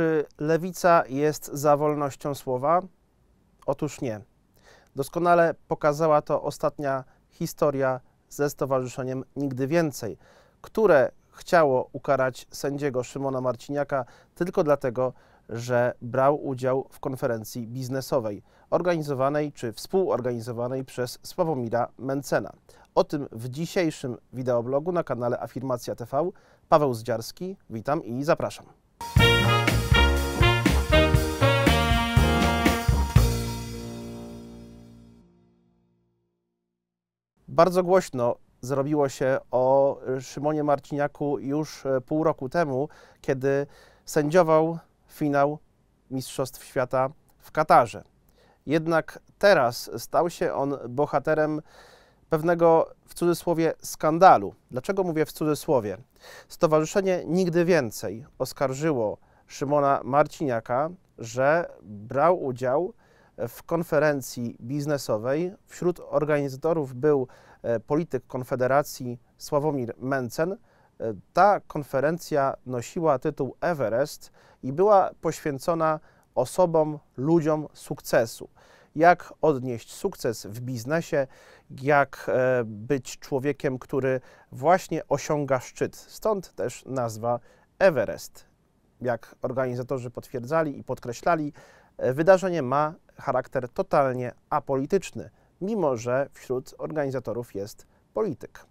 Czy lewica jest za wolnością słowa? Otóż nie. Doskonale pokazała to ostatnia historia ze Stowarzyszeniem Nigdy Więcej, które chciało ukarać sędziego Szymona Marciniaka tylko dlatego, że brał udział w konferencji biznesowej organizowanej czy współorganizowanej przez Sławomira Mencena. O tym w dzisiejszym wideoblogu na kanale Afirmacja TV. Paweł Zdziarski, witam i zapraszam. Bardzo głośno zrobiło się o Szymonie Marciniaku już e, pół roku temu, kiedy sędziował finał Mistrzostw Świata w Katarze. Jednak teraz stał się on bohaterem pewnego w cudzysłowie skandalu. Dlaczego mówię w cudzysłowie? Stowarzyszenie Nigdy Więcej oskarżyło Szymona Marciniaka, że brał udział w konferencji biznesowej. Wśród organizatorów był e, polityk Konfederacji Sławomir Mencen. E, ta konferencja nosiła tytuł Everest i była poświęcona osobom, ludziom sukcesu. Jak odnieść sukces w biznesie, jak e, być człowiekiem, który właśnie osiąga szczyt. Stąd też nazwa Everest. Jak organizatorzy potwierdzali i podkreślali, wydarzenie ma charakter totalnie apolityczny, mimo że wśród organizatorów jest polityk.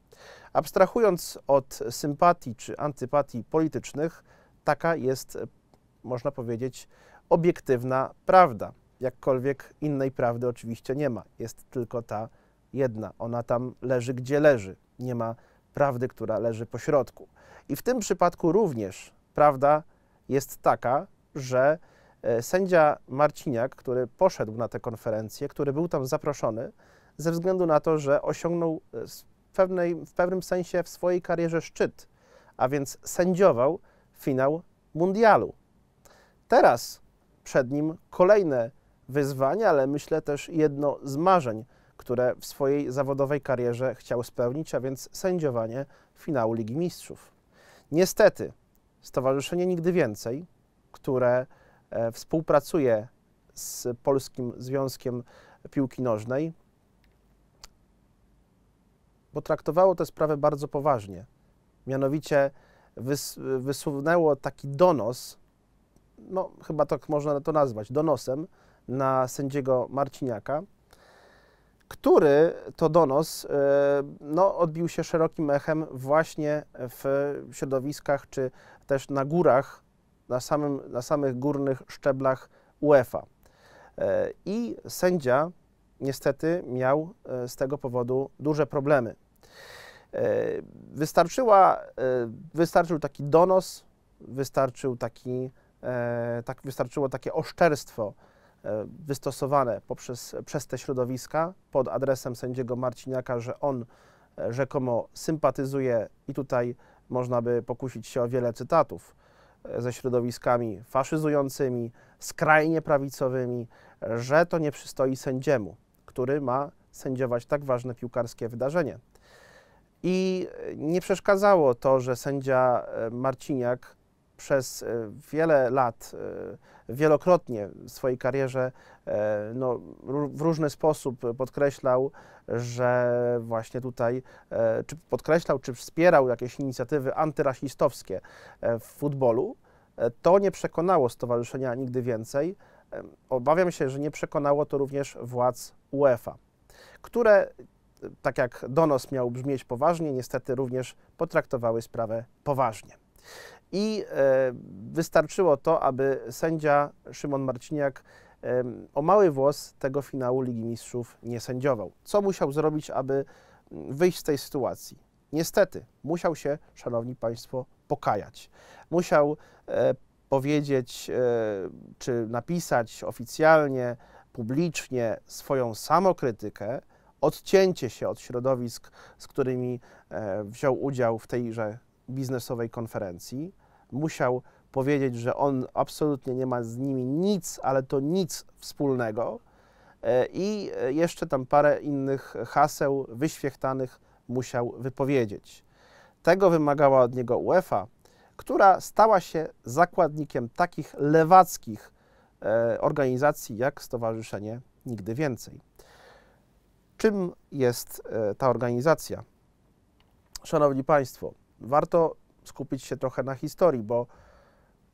Abstrahując od sympatii czy antypatii politycznych, taka jest, można powiedzieć, obiektywna prawda. Jakkolwiek innej prawdy oczywiście nie ma, jest tylko ta jedna. Ona tam leży gdzie leży, nie ma prawdy, która leży po środku. I w tym przypadku również prawda jest taka, że E, sędzia Marciniak, który poszedł na tę konferencję, który był tam zaproszony, ze względu na to, że osiągnął e, w, pewnej, w pewnym sensie w swojej karierze szczyt, a więc sędziował finał mundialu. Teraz przed nim kolejne wyzwanie, ale myślę też jedno z marzeń, które w swojej zawodowej karierze chciał spełnić, a więc sędziowanie finału Ligi Mistrzów. Niestety, Stowarzyszenie Nigdy Więcej, które E, współpracuje z Polskim Związkiem Piłki Nożnej, bo traktowało tę sprawę bardzo poważnie. Mianowicie wys wysunęło taki donos, no chyba tak można to nazwać, donosem na sędziego Marciniaka, który to donos e, no, odbił się szerokim echem właśnie w środowiskach czy też na górach na, samym, na samych górnych szczeblach UEFA. E, I sędzia niestety miał e, z tego powodu duże problemy. E, wystarczyła, wystarczył taki donos, wystarczył taki, tak, wystarczyło takie oszczerstwo wystosowane poprzez, przez te środowiska pod adresem sędziego Marciniaka, że on rzekomo sympatyzuje i tutaj można by pokusić się o wiele cytatów ze środowiskami faszyzującymi, skrajnie prawicowymi, że to nie przystoi sędziemu, który ma sędziować tak ważne piłkarskie wydarzenie. I nie przeszkadzało to, że sędzia e, Marciniak przez e, wiele lat, e, wielokrotnie w swojej karierze e, no, w różny sposób podkreślał, że właśnie tutaj, czy podkreślał, czy wspierał jakieś inicjatywy antyrasistowskie w futbolu, to nie przekonało Stowarzyszenia Nigdy Więcej. Obawiam się, że nie przekonało to również władz UEFA, które tak jak donos miał brzmieć poważnie, niestety również potraktowały sprawę poważnie. I e, wystarczyło to, aby sędzia Szymon Marciniak o mały włos tego finału Ligi Mistrzów nie sędziował. Co musiał zrobić, aby wyjść z tej sytuacji? Niestety, musiał się, szanowni państwo, pokajać. Musiał e, powiedzieć e, czy napisać oficjalnie, publicznie swoją samokrytykę, odcięcie się od środowisk, z którymi wziął udział w tejże biznesowej konferencji. Musiał powiedzieć, że on absolutnie nie ma z nimi nic, ale to nic wspólnego. E, I jeszcze tam parę innych haseł wyświechtanych musiał wypowiedzieć. Tego wymagała od niego UEFA, która stała się zakładnikiem takich lewackich e, organizacji jak Stowarzyszenie Nigdy Więcej. Czym jest e, ta organizacja? Szanowni Państwo, warto skupić się trochę na historii, bo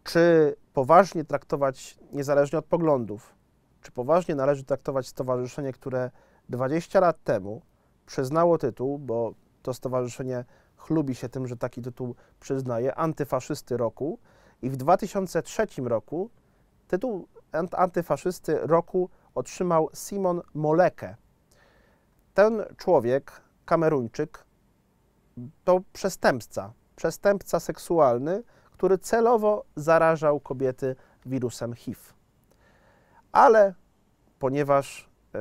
czy poważnie traktować, niezależnie od poglądów, czy poważnie należy traktować stowarzyszenie, które 20 lat temu przyznało tytuł, bo to stowarzyszenie chlubi się tym, że taki tytuł przyznaje, Antyfaszysty Roku i w 2003 roku tytuł Antyfaszysty Roku otrzymał Simon Moleke. Ten człowiek, Kameruńczyk, to przestępca, przestępca seksualny, który celowo zarażał kobiety wirusem HIV. Ale ponieważ e,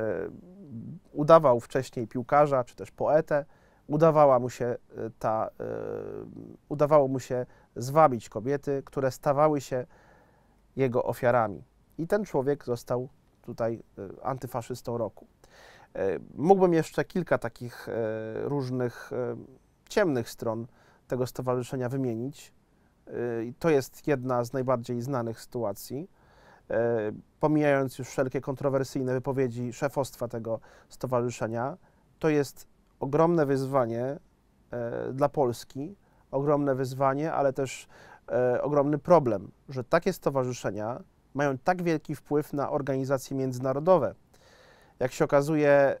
udawał wcześniej piłkarza czy też poetę, udawała mu się e, ta, e, udawało mu się zwabić kobiety, które stawały się jego ofiarami. I ten człowiek został tutaj antyfaszystą roku. Mógłbym jeszcze kilka takich różnych ciemnych stron tego stowarzyszenia wymienić. Y, to jest jedna z najbardziej znanych sytuacji. Y, pomijając już wszelkie kontrowersyjne wypowiedzi szefostwa tego stowarzyszenia, to jest ogromne wyzwanie y, dla Polski, ogromne wyzwanie, ale też ogromny problem, że takie stowarzyszenia mają tak wielki wpływ na organizacje międzynarodowe. Jak się okazuje,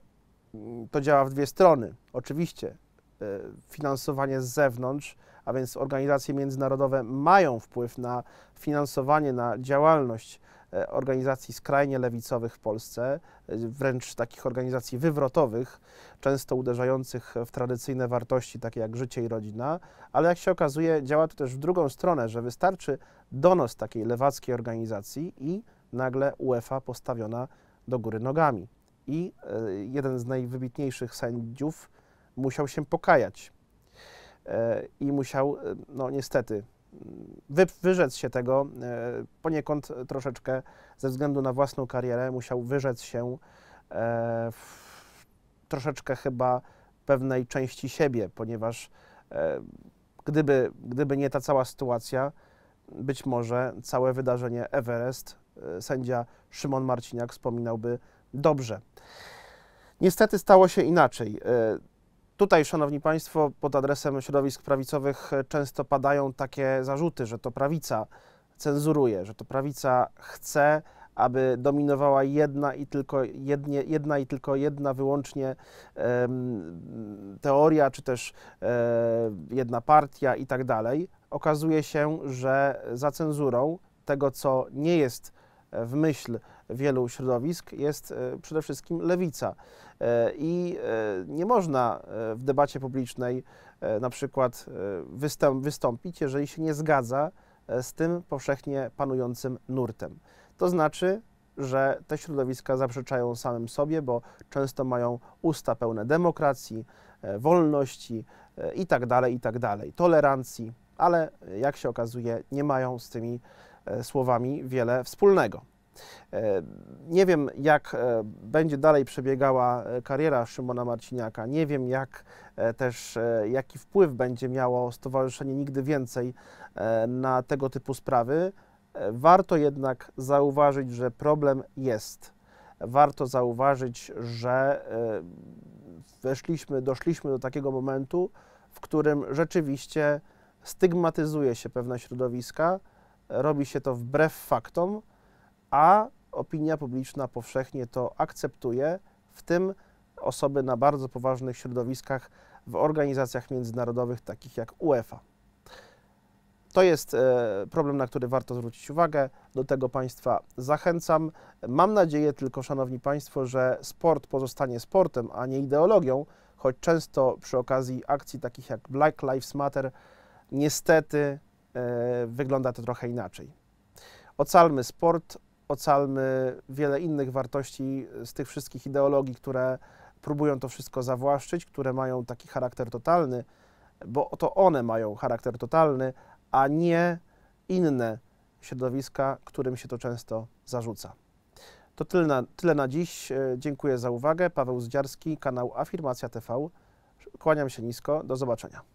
mm, to działa w dwie strony. Oczywiście E, finansowanie z zewnątrz, a więc organizacje międzynarodowe mają wpływ na finansowanie, na działalność e, organizacji skrajnie lewicowych w Polsce, e, wręcz takich organizacji wywrotowych, często uderzających w tradycyjne wartości takie jak życie i rodzina, ale jak się okazuje, działa to też w drugą stronę, że wystarczy donos takiej lewackiej organizacji i nagle UEFA postawiona do góry nogami. I jeden z najwybitniejszych sędziów musiał się pokajać e, i musiał, e, no niestety, wy, wyrzec się tego, e, poniekąd troszeczkę ze względu na własną karierę, musiał wyrzec się troszeczkę chyba pewnej części siebie, ponieważ gdyby, gdyby nie ta cała sytuacja, być może całe wydarzenie Everest sędzia Szymon Marciniak wspominałby dobrze. Niestety stało się inaczej. Tutaj, szanowni państwo, pod adresem środowisk prawicowych e, często padają takie zarzuty, że to prawica cenzuruje, że to prawica chce, aby dominowała jedna i tylko, jednie, jedna, i tylko jedna wyłącznie um, teoria, czy też um, jedna partia i tak dalej. Okazuje się, że za cenzurą tego, co nie jest e, w myśl wielu środowisk jest e, przede wszystkim lewica. E, I e, nie można w debacie publicznej na przykład wystąpić, jeżeli się nie zgadza z tym powszechnie panującym nurtem. To znaczy, że te środowiska zaprzeczają samym sobie, bo często mają usta pełne demokracji, wolności itd., itd., tak tak tolerancji, ale jak się okazuje, nie mają z tymi słowami wiele wspólnego. E, nie wiem, jak e, będzie dalej przebiegała e, kariera Szymona Marciniaka. Nie wiem, jak też jaki wpływ będzie miało Stowarzyszenie Nigdy Więcej na tego typu sprawy. Warto jednak zauważyć, że problem jest. Warto zauważyć, że weszliśmy, doszliśmy do takiego momentu, w którym rzeczywiście stygmatyzuje się pewne środowiska, robi się to wbrew faktom a opinia publiczna powszechnie to akceptuje, w tym osoby na bardzo poważnych środowiskach w organizacjach międzynarodowych takich jak UEFA. To jest e, problem, na który warto zwrócić uwagę. Do tego Państwa zachęcam. Mam nadzieję tylko, Szanowni Państwo, że sport pozostanie sportem, a nie ideologią, choć często przy okazji akcji takich jak Black Lives Matter niestety e, wygląda to trochę inaczej. Ocalmy sport, ocalmy wiele innych wartości z tych wszystkich ideologii, które próbują to wszystko zawłaszczyć, które mają taki charakter totalny, bo to one mają charakter totalny, a nie inne środowiska, którym się to często zarzuca. To tyle na, tyle na dziś. Dziękuję za uwagę. Paweł Zdziarski, kanał Afirmacja TV. Kłaniam się nisko. Do zobaczenia.